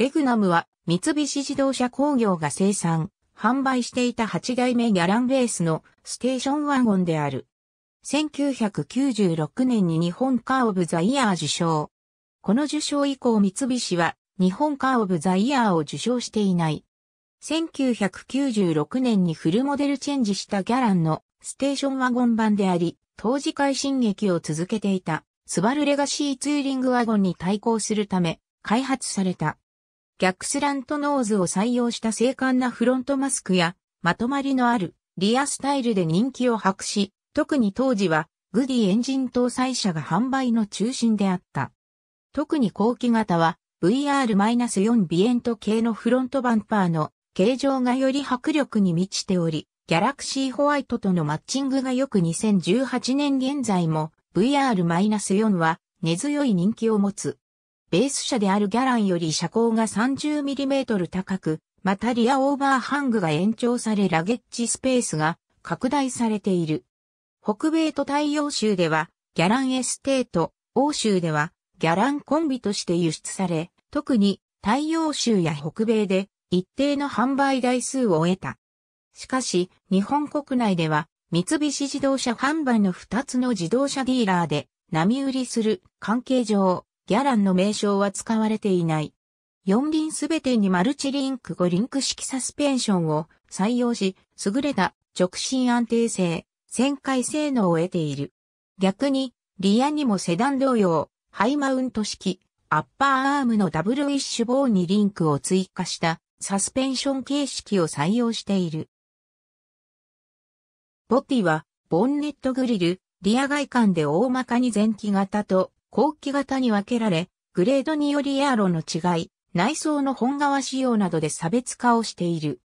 レグナムは三菱自動車工業が生産、販売していた8代目ギャランベースのステーションワゴンである。1996年に日本カーオブザイヤー受賞。この受賞以降三菱は日本カーオブザイヤーを受賞していない。1996年にフルモデルチェンジしたギャランのステーションワゴン版であり、当時快進撃を続けていたスバルレガシーツーリングワゴンに対抗するため開発された。逆スラントノーズを採用した精悍なフロントマスクや、まとまりのあるリアスタイルで人気を博し、特に当時はグディエンジン搭載車が販売の中心であった。特に後期型は VR-4 ビエント系のフロントバンパーの形状がより迫力に満ちており、ギャラクシーホワイトとのマッチングがよく2018年現在も VR-4 は根強い人気を持つ。ベース車であるギャランより車高が 30mm 高く、またリアオーバーハングが延長されラゲッジスペースが拡大されている。北米と太陽州ではギャランエステート、欧州ではギャランコンビとして輸出され、特に太陽州や北米で一定の販売台数を得た。しかし、日本国内では三菱自動車販売の2つの自動車ディーラーで、波売りする関係上、ギャランの名称は使われていない。四輪すべてにマルチリンク5リンク式サスペンションを採用し、優れた直進安定性、旋回性能を得ている。逆に、リアにもセダン同様、ハイマウント式、アッパーアームのダブルウィッシュ棒にリンクを追加したサスペンション形式を採用している。ボティは、ボンネットグリル、リア外観で大まかに前期型と後期型に分けられ、グレードによりエアロの違い、内装の本革仕様などで差別化をしている。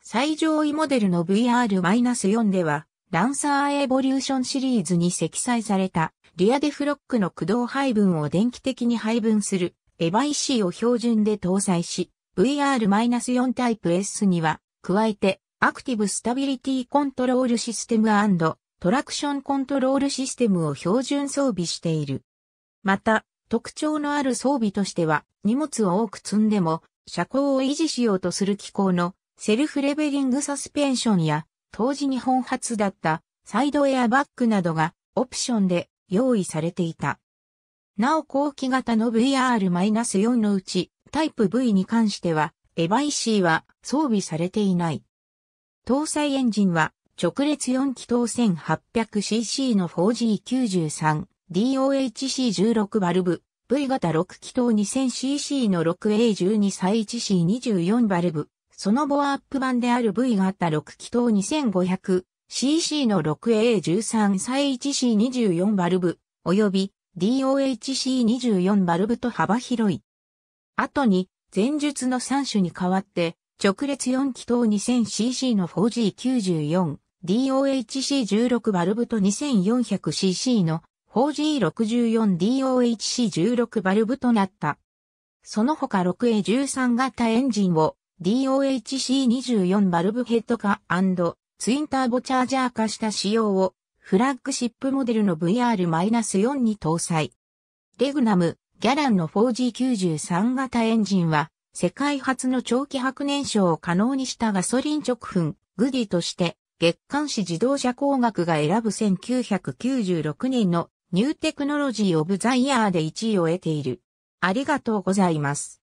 最上位モデルの VR-4 では、ランサーエボリューションシリーズに積載されたリアデフロックの駆動配分を電気的に配分するエヴァ EC を標準で搭載し、VR-4 タイプ S には、加えて、アクティブスタビリティコントロールシステムトラクションコントロールシステムを標準装備している。また、特徴のある装備としては、荷物を多く積んでも、車高を維持しようとする機構のセルフレベリングサスペンションや、当時日本初だったサイドエアバッグなどがオプションで用意されていた。なお後期型の VR-4 のうちタイプ V に関してはエァイシーは装備されていない。搭載エンジンは直列4気筒 1800cc の 4G93 DOHC16 バルブ、V 型6気筒 2000cc の 6A12 再 1C24 バルブ、そのボアアップ版である V 型6気筒 2500cc の 6A13 再 1C24 バルブ、および DOHC24 バルブと幅広い。後に、前述の3種に代わって、直列4気筒 2000cc の 4G94、DOHC16 バルブと 2400cc の 4G64DOHC16 バルブとなった。その他 6A13 型エンジンを DOHC24 バルブヘッド化ツインターボチャージャー化した仕様をフラッグシップモデルの VR-4 に搭載。レグナム、ギャランの 4G93 型エンジンは世界初の長期白燃焼を可能にしたガソリン直噴、グディとして月刊誌自動車工学が選ぶ1996年のニューテクノロジーオブザイヤーで1位を得ている。ありがとうございます。